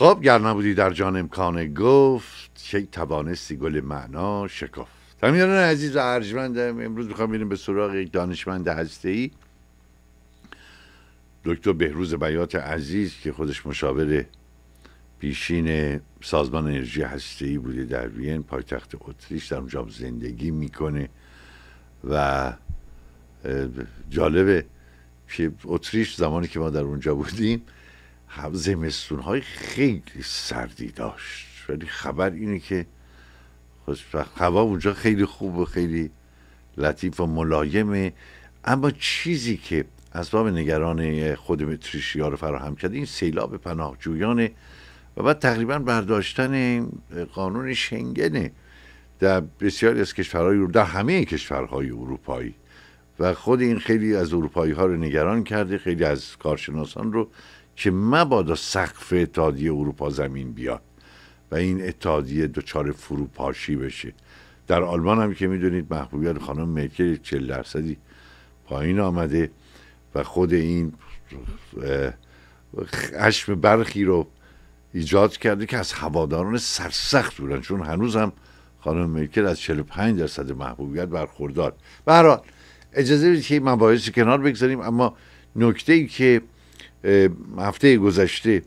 خب، گر نبودی در جان امکان گفت یک توانستی گل معنا شکفت همیاران عزیز و ارجمندم امروز میخوام بیریم به سراغ یک دانشمند هسته دکتر بهروز بیات عزیز که خودش مشاور پیشین سازمان انرژی هسته ای بوده در وین پایتخت اتریش در اونجا زندگی میکنه و جالبه که اتریش زمانی که ما در اونجا بودیم زمستون های خیلی سردی داشت ولی خبر اینه که هوا اونجا خیلی خوب و خیلی لطیف و ملایمه اما چیزی که اسباب نگران خود متریشیا رو فراهم کرده این سیلاب پناهجویانه و بعد تقریبا برداشتن قانون شنگنه در بسیاری از کشورهای اروپا در همه کشورهای اروپایی و خود این خیلی از اروپایی ها رو نگران کرده خیلی از کارشناسان رو که مبادا سقف اتحادیه اروپا زمین بیاد و این اتحادیه دچار فروپاشی بشه در آلمان هم که میدونید محبوبیت خانم مرکل 40 درصدی پایین آمده و خود این خشم برخی رو ایجاد کرده که از هواداران سرسخت بودن چون هنوز هم خانم مرکل از 45 درصد محبوبیت برخوردار به اجازه بدید که مباحث کنار بگذاریم اما نکته ای که هفته گذشته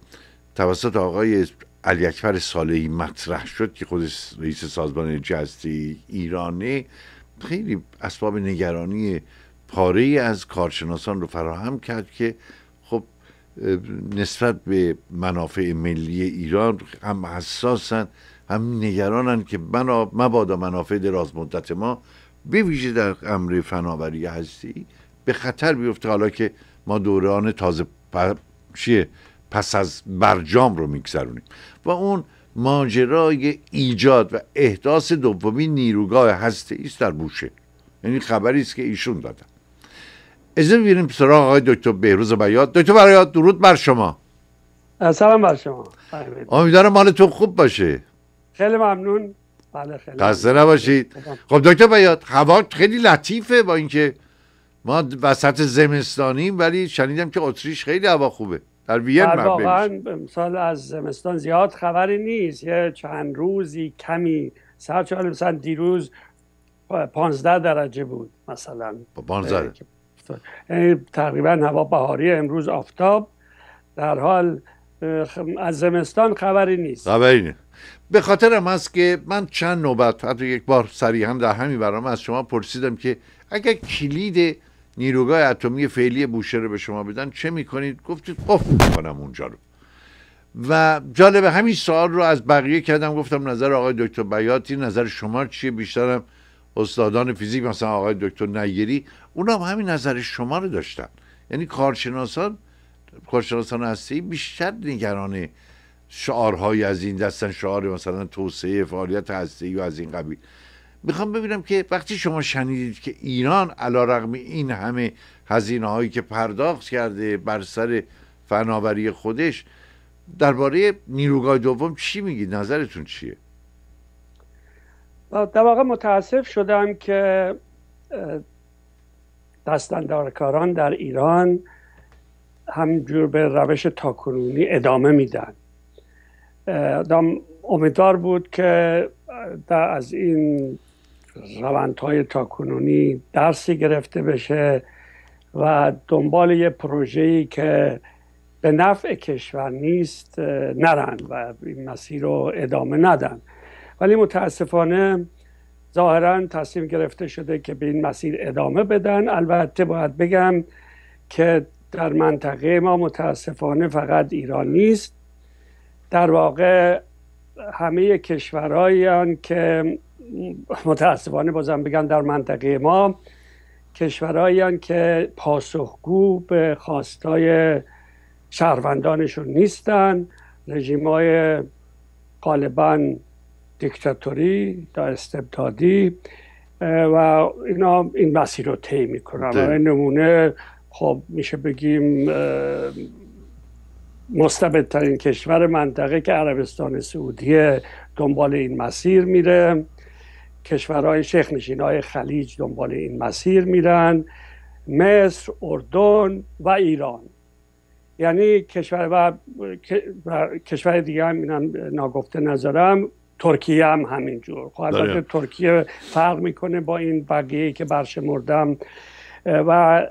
توسط آقای علی اکبر سالهی مطرح شد که خود رئیس سازمان جزدی ایرانه خیلی اسباب نگرانی پاره از کارشناسان رو فراهم کرد که خب نسبت به منافع ملی ایران هم حساسن هم نگرانن که مبادا منافع دراز مدت ما بویژه در امر فناوری هستی به خطر بیفته حالا که ما دوران تازه چیه پس از برجام رو میگذرونیم و اون ماجرای ایجاد و احداث دومین نیروگاه هسته ایست در بوشه یعنی خبری است که ایشون دادن اجازه ببینیم سراغ آقای دکتر بهروز بیاد دکتر بیاد درود بر شما سلام بر شما امیدوارم حالتون خوب باشه خیلی ممنون بله خیلی قصده نباشید خب دکتر بیاد هوا خیلی لطیفه با اینکه ما وسط زمستانیم ولی شنیدم که اتریش خیلی هوا خوبه در وین بله، واقعا مثال از زمستان زیاد خبری نیست یه چند روزی کمی سر مثلا دیروز پانزده درجه بود مثلا یعنی تقریبا هوا بهاری امروز آفتاب در حال از زمستان خبری نیست خبری نیست به خاطر هم هست که من چند نوبت حتی یک بار صریحا در همین برنامه از شما پرسیدم که اگر کلید نیروگاه اتمی فعلی بوشه رو به شما بدن چه میکنید گفتید قفل میکنم اونجا رو و جالب همین سوال رو از بقیه کردم گفتم نظر آقای دکتر بیاتی نظر شما چیه بیشترم استادان فیزیک مثلا آقای دکتر نگیری اونا هم همین نظر شما رو داشتن یعنی کارشناسان کارشناسان هستی بیشتر نگران شعارهای از این دستن شعار مثلا توسعه فعالیت هستی و از این قبیل میخوام ببینم که وقتی شما شنیدید که ایران علا رقم این همه هزینه هایی که پرداخت کرده بر سر فناوری خودش درباره نیروگاه دوم چی میگید نظرتون چیه در واقع متاسف شدم که دستندارکاران در ایران همجور به روش تاکنونی ادامه میدن امیدوار بود که از این روندهای تاکنونی درسی گرفته بشه و دنبال یه پروژه‌ای که به نفع کشور نیست نرن و این مسیر رو ادامه ندن ولی متاسفانه ظاهرا تصمیم گرفته شده که به این مسیر ادامه بدن البته باید بگم که در منطقه ما متاسفانه فقط ایران نیست در واقع همه کشورهایی که متاسفانه بازم بگم در منطقه ما کشورهایی که پاسخگو به خواستای شهروندانشون نیستن رژیم های غالبا دیکتاتوری تا استبدادی و اینا این مسیر رو طی میکنن نمونه خب میشه بگیم مستبدترین کشور منطقه که عربستان سعودیه دنبال این مسیر میره کشورهای شیخ های خلیج دنبال این مسیر میرن مصر، اردن و ایران یعنی کشور و, کشور دیگه هم اینم ناگفته نظرم ترکیه هم همینجور خب البته بله. ترکیه فرق میکنه با این بقیه که مردم و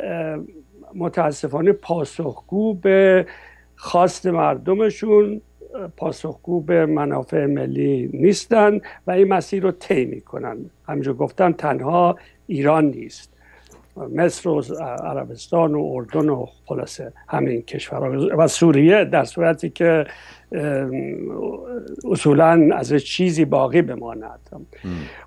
متاسفانه پاسخگو به خواست مردمشون پاسخگو به منافع ملی نیستند و این مسیر رو طی میکنن همینجور گفتم تنها ایران نیست مصر و عربستان و اردن و خلاصه همین کشورها و سوریه در صورتی که اصولا از چیزی باقی بماند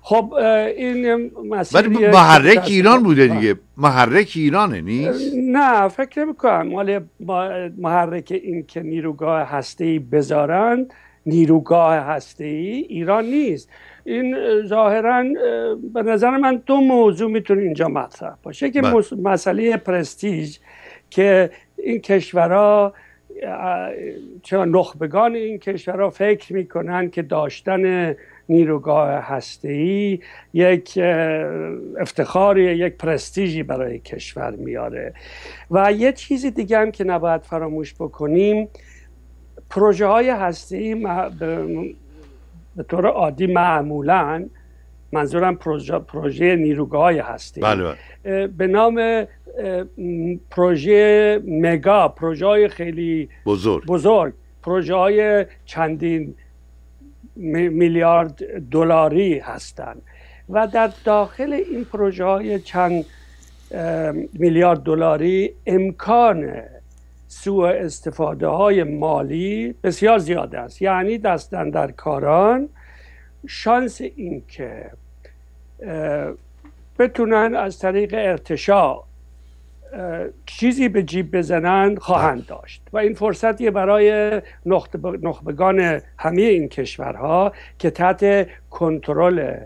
خب این مسئله محرک ایران بوده دیگه محرک ایرانه نیست نه فکر نمی کنم محرک این که نیروگاه هستی بذارن نیروگاه هسته ای ایران نیست این ظاهرا به نظر من دو موضوع میتونه اینجا مطرح باشه که بله. مسئله پرستیج که این کشورها چرا نخبگان این کشورها فکر میکنن که داشتن نیروگاه هسته ای یک افتخاری یک پرستیجی برای کشور میاره و یه چیزی دیگه هم که نباید فراموش بکنیم پروژه های هستی به طور عادی معمولا منظورم پروژه, پروژه نیروگاه های هستی بله، بله. به نام پروژه مگا پروژه های خیلی بزرگ, بزرگ. پروژه های چندین میلیارد دلاری هستند و در داخل این پروژه های چند میلیارد دلاری امکان سوء استفاده های مالی بسیار زیاد است یعنی دستن در کاران شانس این که بتونن از طریق ارتشا چیزی به جیب بزنن خواهند بله. داشت و این فرصتی برای نخبگان همه این کشورها که تحت کنترل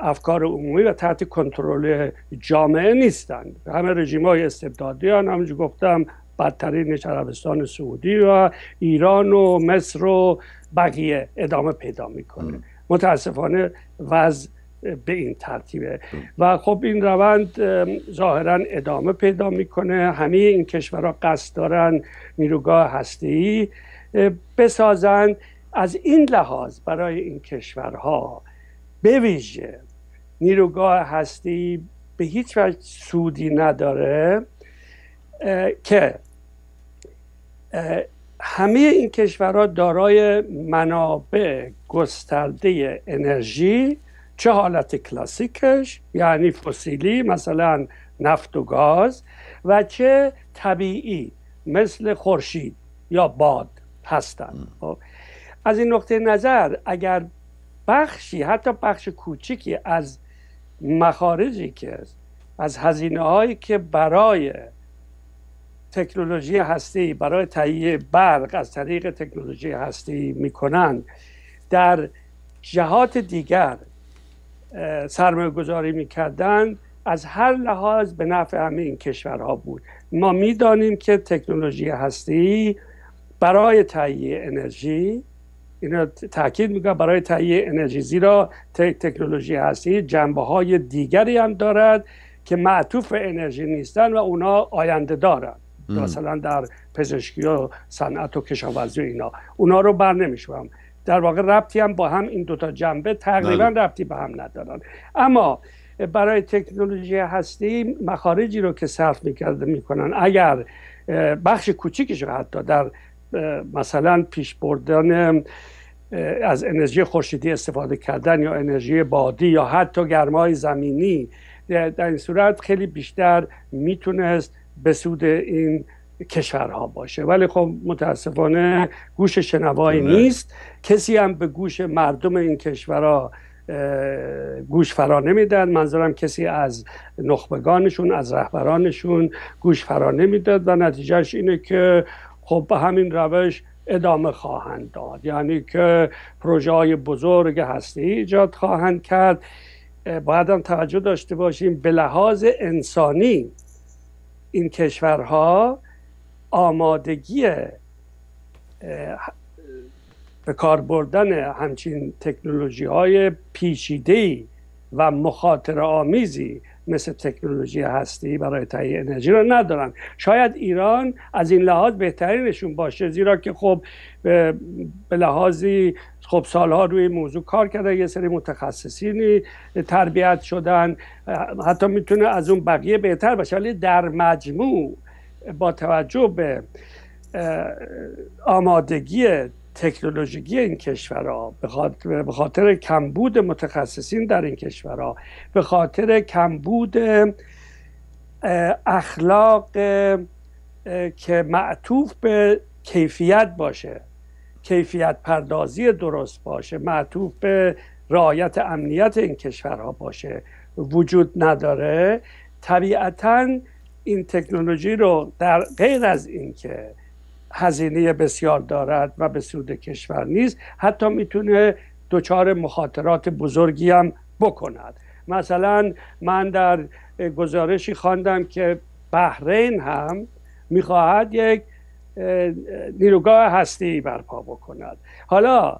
افکار عمومی و تحت کنترل جامعه نیستند همه رژیم های استبدادیان همونجور گفتم بدترینش عربستان سعودی و ایران و مصر و بقیه ادامه پیدا میکنه متاسفانه وضع به این ترتیبه و خب این روند ظاهرا ادامه پیدا میکنه همه این کشورها قصد دارن نیروگاه هستی بسازن از این لحاظ برای این کشورها ویژه نیروگاه هستی به هیچ وجه سودی نداره که همه این کشورها دارای منابع گسترده انرژی چه حالت کلاسیکش یعنی فسیلی مثلا نفت و گاز و چه طبیعی مثل خورشید یا باد هستند خب، از این نقطه نظر اگر بخشی حتی بخش کوچیکی از مخارجی که از هزینه هایی که برای تکنولوژی هستی برای تهیه برق از طریق تکنولوژی هستی می در جهات دیگر سرمایه گذاری می از هر لحاظ به نفع همه این کشورها بود ما میدانیم که تکنولوژی هستی برای تهیه انرژی اینا تاکید میکنم برای تهیه انرژی زیرا تکنولوژی هستی جنبه های دیگری هم دارد که معطوف انرژی نیستن و اونا آینده دارند مثلا در پزشکی و صنعت و کشاورزی و اینا اونا رو بر در واقع ربطی هم با هم این دوتا جنبه تقریبا بله. ربطی به هم ندارن اما برای تکنولوژی هستی مخارجی رو که صرف میکرده میکنن اگر بخش کوچیکش رو حتی در مثلا پیش بردن از انرژی خورشیدی استفاده کردن یا انرژی بادی یا حتی گرمای زمینی در این صورت خیلی بیشتر میتونست به سود این کشورها باشه ولی خب متاسفانه گوش شنوایی نیست کسی هم به گوش مردم این کشورها گوش فرا نمیدن منظورم کسی از نخبگانشون از رهبرانشون گوش فرا نمیداد و نتیجهش اینه که خب به همین روش ادامه خواهند داد یعنی که پروژه های بزرگ هستی ایجاد خواهند کرد باید هم توجه داشته باشیم به لحاظ انسانی این کشورها آمادگی به کار بردن همچین تکنولوژی های پیچیده و مخاطر آمیزی مثل تکنولوژی هستی برای تهیه انرژی را ندارن شاید ایران از این لحاظ بهترینشون باشه زیرا که خب به لحاظی خب سالها روی موضوع کار کرده یه سری متخصصینی تربیت شدن حتی میتونه از اون بقیه بهتر باشه ولی در مجموع با توجه به آمادگی تکنولوژیکی این کشورها به خاطر کمبود متخصصین در این کشورها به خاطر کمبود اخلاق که معطوف به کیفیت باشه کیفیت پردازی درست باشه معطوف به رعایت امنیت این کشورها باشه وجود نداره طبیعتا این تکنولوژی رو در غیر از اینکه هزینه بسیار دارد و به سود کشور نیست حتی میتونه دچار مخاطرات بزرگی هم بکند مثلا من در گزارشی خواندم که بحرین هم میخواهد یک نیروگاه هستی برپا بکند حالا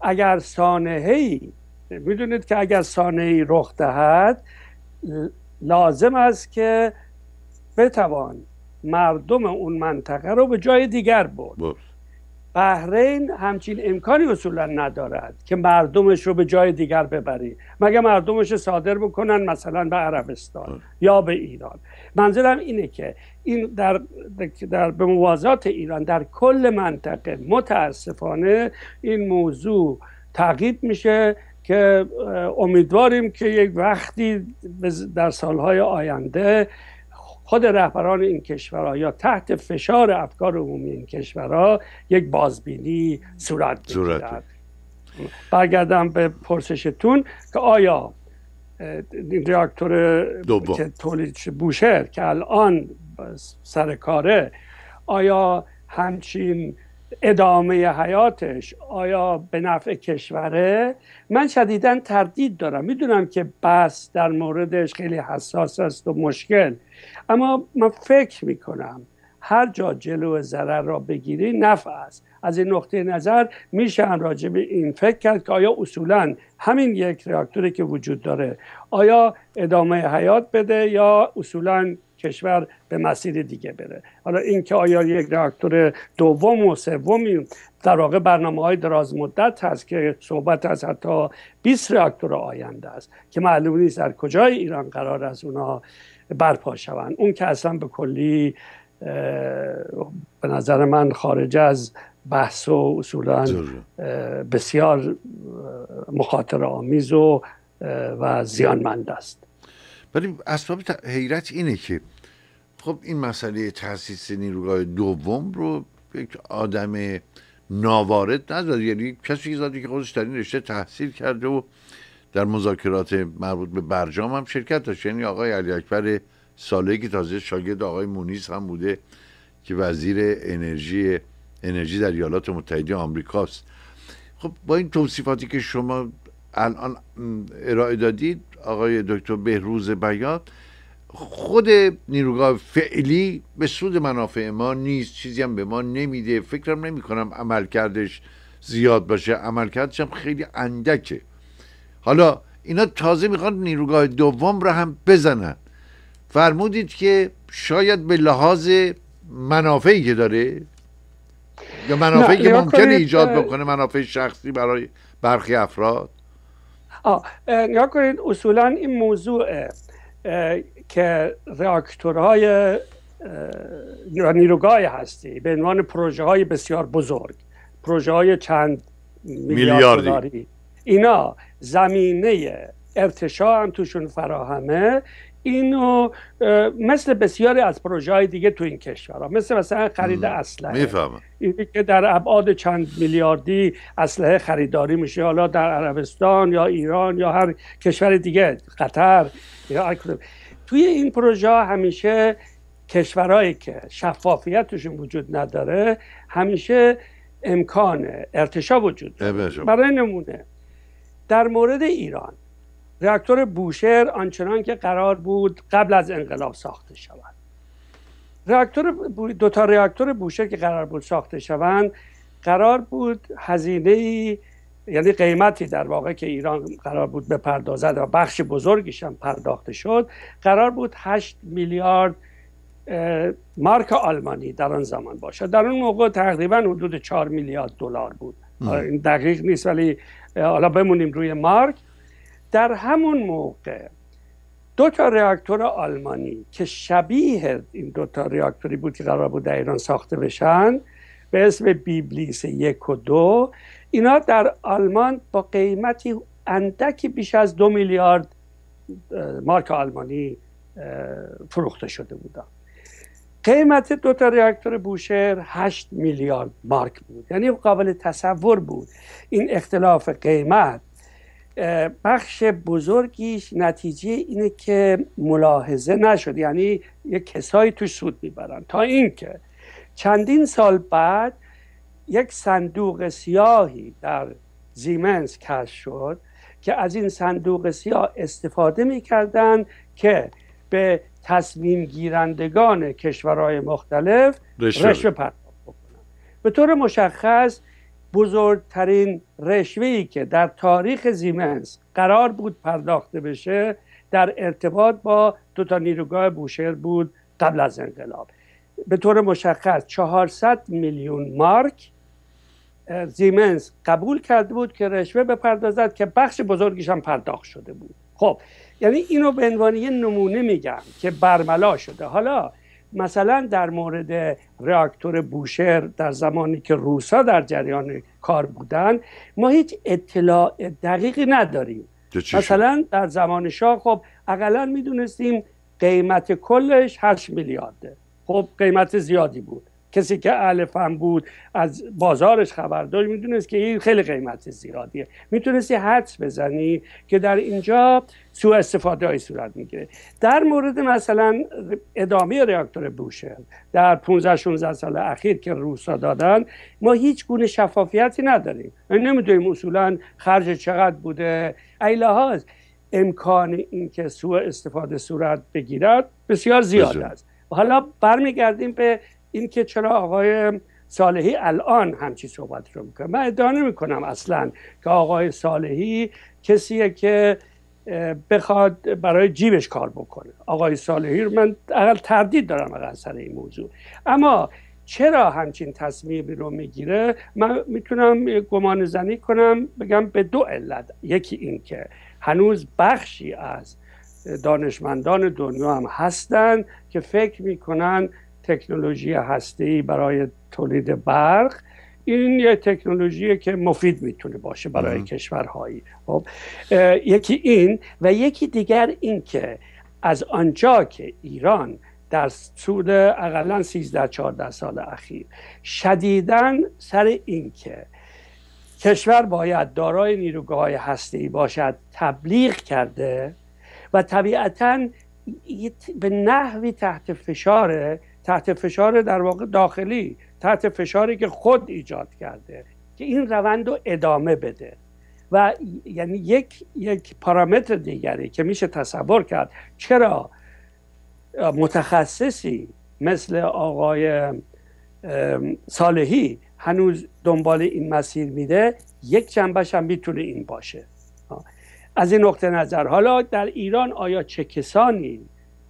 اگر سانهی میدونید که اگر سانهی رخ دهد لازم است که بتوان مردم اون منطقه رو به جای دیگر برد بحرین همچین امکانی اصولا ندارد که مردمش رو به جای دیگر ببری مگه مردمش رو صادر بکنن مثلا به عربستان بله. یا به ایران منظورم اینه که این در, در به موازات ایران در کل منطقه متاسفانه این موضوع تعقیب میشه که امیدواریم که یک وقتی در سالهای آینده خود رهبران این کشورها یا تحت فشار افکار عمومی این کشورها یک بازبینی صورت میگیرد برگردم به پرسشتون که آیا ریاکتور که تولید بوشهر که الان سر کاره آیا همچین ادامه حیاتش آیا به نفع کشوره من شدیدا تردید دارم میدونم که بس در موردش خیلی حساس است و مشکل اما من فکر میکنم هر جا جلو ضرر را بگیری نفع است از این نقطه نظر میشه راجع به این فکر کرد که آیا اصولا همین یک ریاکتوری که وجود داره آیا ادامه حیات بده یا اصولا کشور به مسیر دیگه بره حالا اینکه آیا یک راکتور دوم و سومی در واقع برنامه های دراز مدت هست که صحبت از حتی 20 راکتور آینده است که معلوم نیست در کجای ایران قرار از اونها برپا شوند اون که اصلا به کلی به نظر من خارج از بحث و اصولا بسیار مخاطر آمیز و و زیانمند است ولی اسباب حیرت اینه که خب این مسئله تاسیس نیروگاه دوم رو یک آدم ناوارد نزد یعنی کسی زادی که خودش در این رشته تحصیل کرده و در مذاکرات مربوط به برجام هم شرکت داشت یعنی آقای علی اکبر ساله که تازه شاگرد آقای مونیس هم بوده که وزیر انرژی انرژی در ایالات متحده آمریکاست خب با این توصیفاتی که شما الان ارائه دادید آقای دکتر بهروز بیات خود نیروگاه فعلی به سود منافع ما نیست چیزی هم به ما نمیده فکرم نمی کنم عمل کردش زیاد باشه عمل کردش هم خیلی اندکه حالا اینا تازه میخوان نیروگاه دوم را هم بزنن فرمودید که شاید به لحاظ منافعی که داره یا منافعی که ممکنه ایجاد بکنه منافع شخصی برای برخی افراد نگاه کنید اصولا این موضوع که راکتورهای یا نیروگاه هستی به عنوان پروژه های بسیار بزرگ پروژه های چند میلیاردی اینا زمینه ارتشا هم توشون فراهمه اینو مثل بسیاری از پروژه های دیگه تو این کشورها مثل مثلا خرید اسلحه میفهمم که در ابعاد چند میلیاردی اسلحه خریداری میشه حالا در عربستان یا ایران یا هر کشور دیگه قطر یا اکرم. توی این پروژه همیشه کشورهایی که شفافیتشون وجود نداره همیشه امکان ارتشا وجود داره برای نمونه در مورد ایران رکتور بوشهر آنچنان که قرار بود قبل از انقلاب ساخته شود رکتور دو تا رکتور بوشهر که قرار بود ساخته شوند قرار بود هزینه ای یعنی قیمتی در واقع که ایران قرار بود بپردازد و بخش بزرگیش هم پرداخته شد قرار بود 8 میلیارد مارک آلمانی در آن زمان باشد در اون موقع تقریبا حدود 4 میلیارد دلار بود این دقیق نیست ولی حالا بمونیم روی مارک در همون موقع دو تا ریاکتور آلمانی که شبیه این دو تا ریاکتوری بود که قرار بود در ایران ساخته بشن به اسم بیبلیس یک و دو اینا در آلمان با قیمتی اندکی بیش از دو میلیارد مارک آلمانی فروخته شده بودن قیمت دو تا ریاکتور بوشهر 8 میلیارد مارک بود یعنی قابل تصور بود این اختلاف قیمت بخش بزرگیش نتیجه اینه که ملاحظه نشد یعنی یک کسایی تو سود میبرن تا اینکه چندین سال بعد یک صندوق سیاهی در زیمنس کش شد که از این صندوق سیاه استفاده میکردن که به تصمیم گیرندگان کشورهای مختلف رشوه پرداخت بکنن به طور مشخص بزرگترین ای که در تاریخ زیمنز قرار بود پرداخته بشه در ارتباط با دو تا نیروگاه بوشهر بود قبل از انقلاب به طور مشخص 400 میلیون مارک زیمنز قبول کرده بود که رشوه بپردازد که بخش بزرگیش هم پرداخت شده بود خب یعنی اینو به عنوان یه نمونه میگم که برملا شده حالا مثلا در مورد راکتور بوشهر در زمانی که روسا در جریان کار بودن ما هیچ اطلاع دقیقی نداریم مثلا در زمان شاه خب اقلا میدونستیم قیمت کلش 8 میلیارده خب قیمت زیادی بود کسی که اهل بود از بازارش خبر داشت میدونست که این خیلی قیمت زیادیه میتونستی حدس بزنی که در اینجا سوء استفاده های صورت میگیره در مورد مثلا ادامه ریاکتور بوشل در 15 16 سال اخیر که روسا دادن ما هیچ گونه شفافیتی نداریم نمیدونیم اصولا خرج چقدر بوده لحاظ امکان اینکه سوء استفاده صورت بگیرد بسیار زیاد است حالا برمیگردیم به این که چرا آقای صالحی الان همچی صحبت رو میکنه من ادعا نمیکنم اصلا که آقای صالحی کسیه که بخواد برای جیبش کار بکنه آقای صالحی رو من اقل تردید دارم اقل سر این موضوع اما چرا همچین تصمیمی رو میگیره من میتونم گمان زنی کنم بگم به دو علت یکی این که هنوز بخشی از دانشمندان دنیا هم هستند که فکر میکنن تکنولوژی ای برای تولید برق این یه تکنولوژی که مفید میتونه باشه برای کشورهایی خب یکی این و یکی دیگر این که از آنجا که ایران در طول اقلا 13 14 سال اخیر شدیداً سر این که کشور باید دارای نیروگاه های ای باشد تبلیغ کرده و طبیعتا به نحوی تحت فشار تحت فشار در واقع داخلی تحت فشاری که خود ایجاد کرده که این روند رو ادامه بده و یعنی یک یک پارامتر دیگری که میشه تصور کرد چرا متخصصی مثل آقای صالحی هنوز دنبال این مسیر میده یک جنبش هم میتونه این باشه از این نقطه نظر حالا در ایران آیا چه کسانی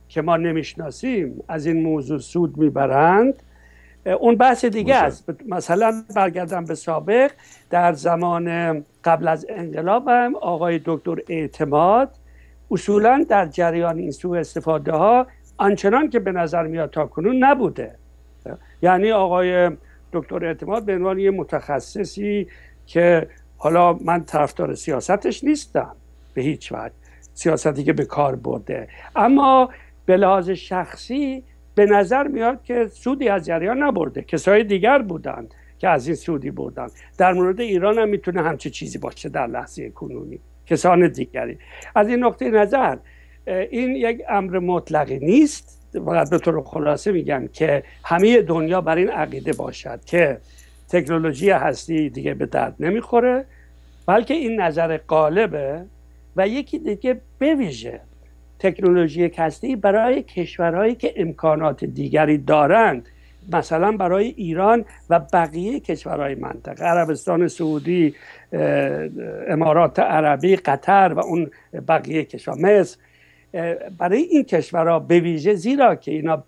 که ما نمیشناسیم از این موضوع سود میبرند اون بحث دیگه است مثلا برگردم به سابق در زمان قبل از انقلاب آقای دکتر اعتماد اصولا در جریان این سوء استفاده ها آنچنان که به نظر میاد تا کنون نبوده یعنی آقای دکتر اعتماد به عنوان یه متخصصی که حالا من طرفدار سیاستش نیستم به هیچ وجه سیاستی که به کار برده اما به لحاظ شخصی به نظر میاد که سودی از جریان نبرده کسای دیگر بودند که از این سودی بردن در مورد ایران هم میتونه همچه چیزی باشه در لحظه کنونی کسان دیگری از این نقطه نظر این یک امر مطلقی نیست فقط به طور خلاصه میگم که همه دنیا بر این عقیده باشد که تکنولوژی هستی دیگه به درد نمیخوره بلکه این نظر قالبه و یکی دیگه بویژه تکنولوژی کستی برای کشورهایی که امکانات دیگری دارند مثلا برای ایران و بقیه کشورهای منطقه عربستان سعودی امارات عربی قطر و اون بقیه کشور مصر برای این کشورها به ویژه زیرا که اینا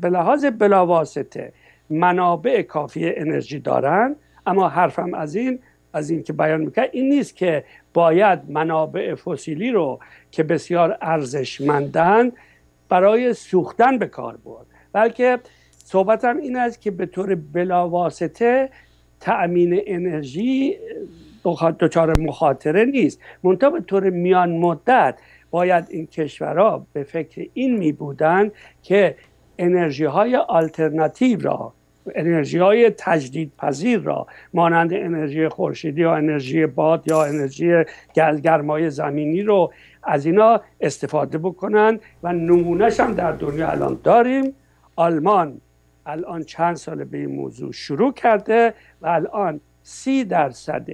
به لحاظ بلاواسطه منابع کافی انرژی دارند اما حرفم از این از این که بیان میکرد این نیست که باید منابع فسیلی رو که بسیار ارزشمندن برای سوختن به کار برد بلکه صحبتم این است که به طور بلاواسطه تأمین انرژی دچار مخاطره نیست منتها به طور میان مدت باید این کشورها به فکر این می بودن که انرژی های آلترناتیو را انرژی های تجدید پذیر را مانند انرژی خورشیدی یا انرژی باد یا انرژی گرمای زمینی رو از اینا استفاده بکنند و نمونهش هم در دنیا الان داریم آلمان الان چند سال به این موضوع شروع کرده و الان سی درصد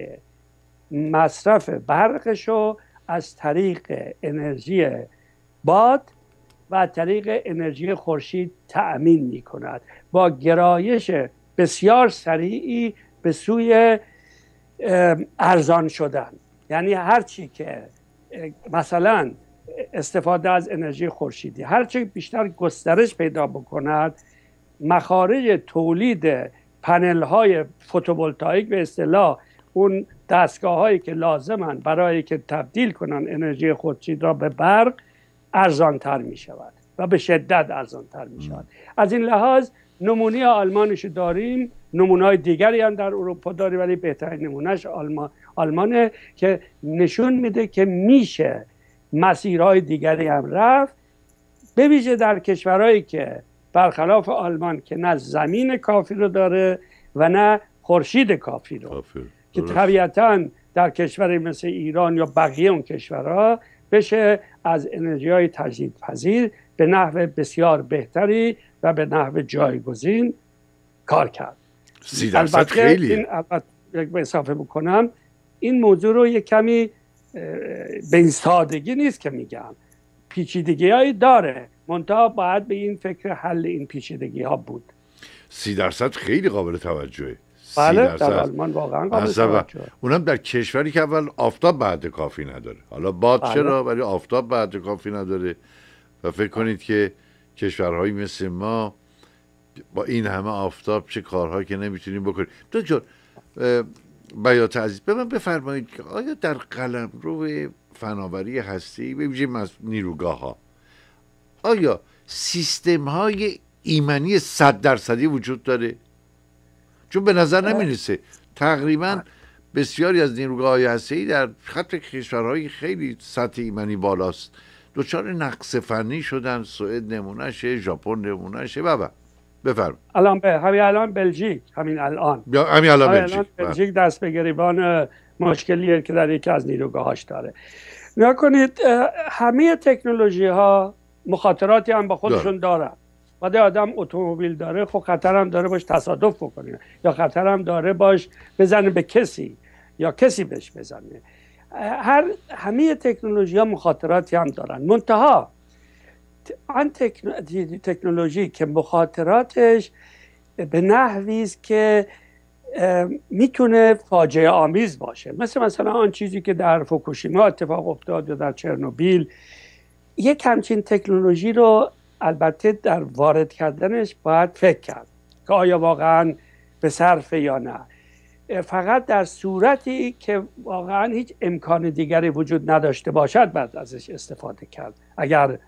مصرف برقش رو از طریق انرژی باد و طریق انرژی خورشید تأمین می کند با گرایش بسیار سریعی به سوی ارزان شدن یعنی هرچی که مثلا استفاده از انرژی خورشیدی هرچی بیشتر گسترش پیدا بکند مخارج تولید پنل های فوتوولتایک به اصطلاح اون دستگاه هایی که لازمن برای که تبدیل کنن انرژی خورشید را به برق ارزانتر تر می شود و به شدت ارزانتر تر می شود از این لحاظ نمونه آلمانش داریم نمونه های دیگری هم در اروپا داریم ولی بهترین نمونهش آلمان آلمانه که نشون میده که میشه مسیرهای دیگری هم رفت بویژه در کشورهایی که برخلاف آلمان که نه زمین کافی رو داره و نه خورشید کافی رو که طبیعتا در کشوری مثل ایران یا بقیه اون کشورها بشه از انرژی های تجدید پذیر به نحو بسیار بهتری و به نحو جایگزین کار کرد البته خیلی. این البته اضافه بکنم این موضوع رو یک کمی به این سادگی نیست که میگم پیچیدگی های داره منتها باید به این فکر حل این پیچیدگی ها بود سی درصد خیلی قابل توجهه بله در آلمان واقعا قابل اونم در کشوری که اول آفتاب بعد کافی نداره حالا باد بله. چرا ولی آفتاب بعد کافی نداره و فکر کنید که کشورهایی مثل ما با این همه آفتاب چه کارهایی که نمیتونیم بکنیم دکتر بیات عزیز به من بفرمایید که آیا در قلم رو فناوری هستی به از نیروگاه ها آیا سیستم های ایمنی صد درصدی وجود داره چون به نظر آره. نمیرسه تقریبا آره. بسیاری از نیروگاه های هسته در خط کشورهای خیلی سطح ایمنی بالاست دچار نقص فنی شدن سوئد نمونهشه ژاپن نمونهشه بابا بفرم الان به همین الان بلژیک همین الان همین الان بلژیک, بله. بلژیک دست به گریبان مشکلیه که در یکی از نیروگاهاش داره نکنید همه تکنولوژی ها مخاطراتی هم با خودشون بله. دارن بعد آدم اتومبیل داره خب خطرم داره باش تصادف بکنه یا خطرم داره باش بزنه به کسی یا کسی بهش بزنه هر همه تکنولوژی ها مخاطراتی هم دارن منتها آن تکنولوژی که مخاطراتش به نحوی است که میتونه فاجعه آمیز باشه مثل مثلا آن چیزی که در فوکوشیما اتفاق افتاد یا در چرنوبیل یک همچین تکنولوژی رو البته در وارد کردنش باید فکر کرد که آیا واقعا به صرف یا نه فقط در صورتی که واقعا هیچ امکان دیگری وجود نداشته باشد بعد ازش استفاده کرد اگر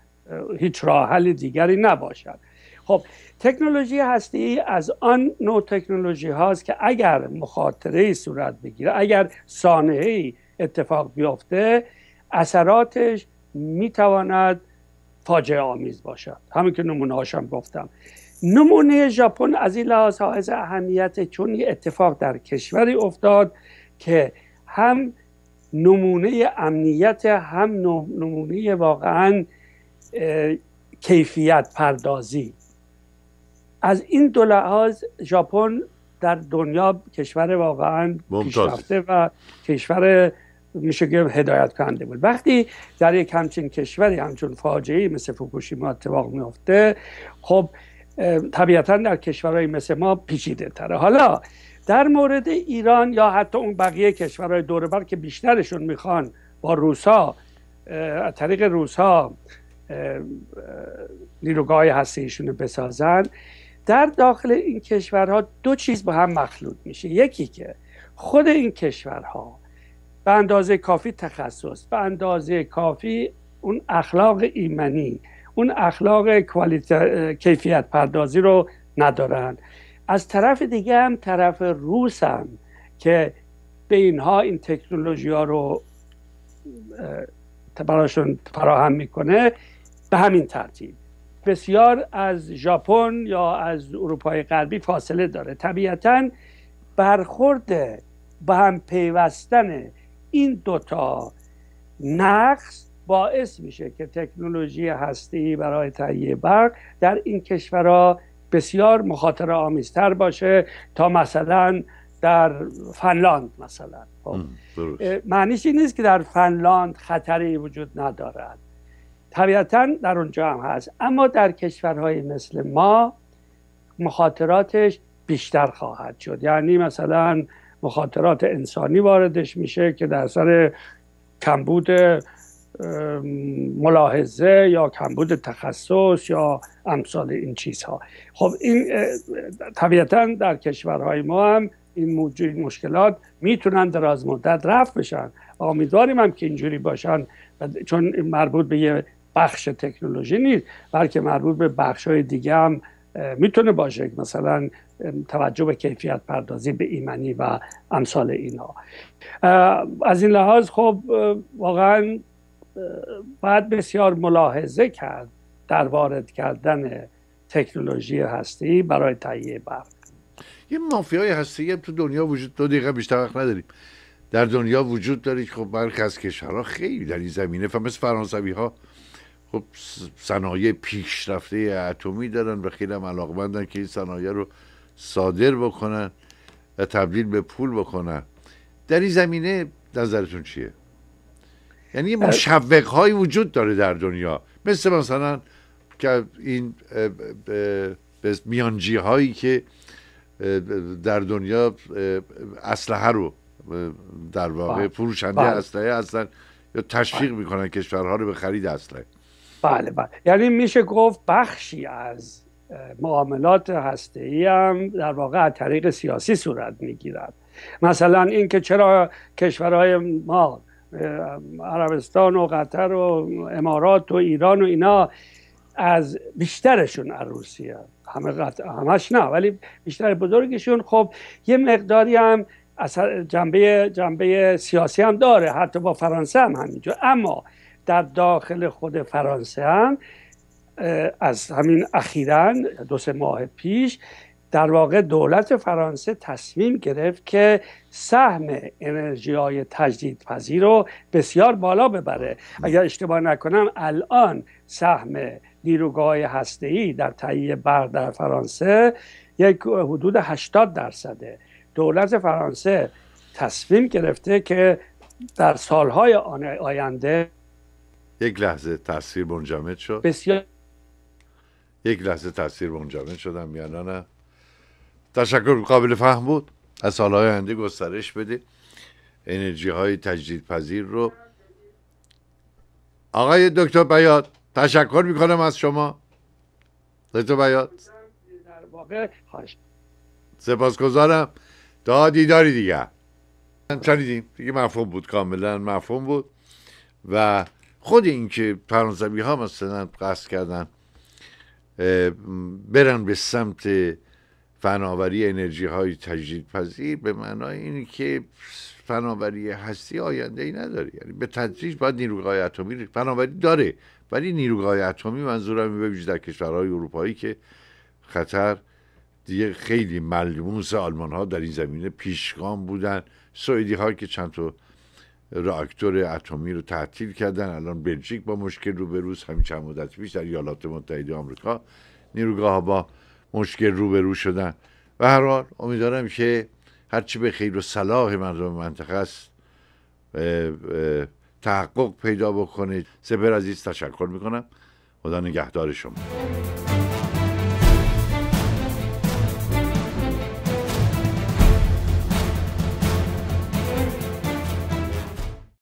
هیچ راه حل دیگری نباشد خب تکنولوژی هستی از آن نوع تکنولوژی هاست که اگر مخاطره صورت بگیره اگر سانحه اتفاق بیفته اثراتش میتواند فاجعه آمیز باشد همین که نمونه هاشم گفتم نمونه ژاپن از این لحاظ حائز اهمیت چون اتفاق در کشوری افتاد که هم نمونه امنیت هم نمونه واقعا کیفیت پردازی از این دو لحاظ ژاپن در دنیا کشور واقعا پیشرفته و کشور میشه هدایت کننده بود وقتی در یک همچین کشوری همچون فاجعه مثل فوکوشیما اتفاق میفته خب طبیعتا در کشورهای مثل ما پیچیده تره حالا در مورد ایران یا حتی اون بقیه کشورهای دوربر که بیشترشون میخوان با روسا از طریق روسا نیروگاه هستیشون رو بسازن در داخل این کشورها دو چیز با هم مخلوط میشه یکی که خود این کشورها به اندازه کافی تخصص به اندازه کافی اون اخلاق ایمنی اون اخلاق کیفیت پردازی رو ندارن از طرف دیگه هم طرف روس هم که به اینها این تکنولوژی ها رو براشون فراهم میکنه به همین ترتیب بسیار از ژاپن یا از اروپای غربی فاصله داره طبیعتا برخورد به هم پیوستن این دوتا نقص باعث میشه که تکنولوژی هستی برای تهیه برق در این کشورها بسیار مخاطره آمیزتر باشه تا مثلا در فنلاند مثلا خب، معنیش این نیست که در فنلاند خطری وجود ندارد طبیعتا در اونجا هم هست اما در کشورهای مثل ما مخاطراتش بیشتر خواهد شد یعنی مثلا مخاطرات انسانی واردش میشه که در سر کمبود ملاحظه یا کمبود تخصص یا امثال این چیزها خب این طبیعتا در کشورهای ما هم این مشکلات میتونن دراز مدت رفت بشن امیدواریم هم که اینجوری باشن چون مربوط به یه بخش تکنولوژی نیست بلکه مربوط به بخش های دیگه هم میتونه باشه مثلا توجه به کیفیت پردازی به ایمنی و امثال اینا از این لحاظ خب واقعا باید بسیار ملاحظه کرد در وارد کردن تکنولوژی هستی برای تهیه برق یه مافیای هستی هم تو دنیا وجود دو دقیقه بیشتر وقت نداریم در دنیا وجود داره خب برخی از کشورها خیلی در این زمینه مثل فرانسوی ها خب صنایع پیشرفته اتمی دارن و خیلی هم علاقمندن که این صنایع رو صادر بکنن و تبدیل به پول بکنن در این زمینه نظرتون چیه یعنی مشوق هایی وجود داره در دنیا مثل مثلا که این میانجی هایی که در دنیا اسلحه رو در واقع بله. فروشنده بله. اسلحه هستن یا تشویق بله. میکنن کشورها رو به خرید اسلحه بله بله یعنی میشه گفت بخشی از معاملات هسته هم در واقع از طریق سیاسی صورت میگیرد مثلا اینکه چرا کشورهای ما عربستان و قطر و امارات و ایران و اینا از بیشترشون از روسیه همه قطع همش نه ولی بیشتر بزرگشون خب یه مقداری هم جنبه جنبه سیاسی هم داره حتی با فرانسه هم همینجور اما در داخل خود فرانسه هم از همین اخیرا دو سه ماه پیش در واقع دولت فرانسه تصمیم گرفت که سهم انرژی های تجدید پذیر رو بسیار بالا ببره اگر اشتباه نکنم الان سهم نیروگاه هسته ای در تهیه برق در فرانسه یک حدود 80 درصده دولت فرانسه تصمیم گرفته که در سالهای آینده یک لحظه تاثیر منجمد شد بسیار یک لحظه تاثیر منجمد شدم یا یعنی تشکر قابل فهم بود از سالهای آینده گسترش بده انرژی های تجدید پذیر رو آقای دکتر بیاد تشکر میکنم از شما دکتر بیاد سپاسگزارم تا دیداری دیگه شنیدیم دیگه مفهوم بود کاملا مفهوم بود و خود اینکه فرانسوی ها مثلا قصد کردن برن به سمت فناوری انرژی های تجدید پذیر به معنای اینه که فناوری هستی آینده ای نداره یعنی به تدریج باید نیروگاه اتمی فناوری داره ولی نیروگاه اتمی منظورم به ویژه در کشورهای اروپایی که خطر دیگه خیلی ملموس آلمان ها در این زمینه پیشگام بودن سویدی ها که چند تا راکتور اتمی رو تعطیل کردن الان بلژیک با مشکل روز همین چند مدت پیش در ایالات متحده آمریکا نیروگاه با مشکل روبرو شدن و هر حال امیدوارم که هرچی به خیر و صلاح مردم منطقه است تحقق پیدا بکنه سپر عزیز تشکر میکنم خدا نگهدار شما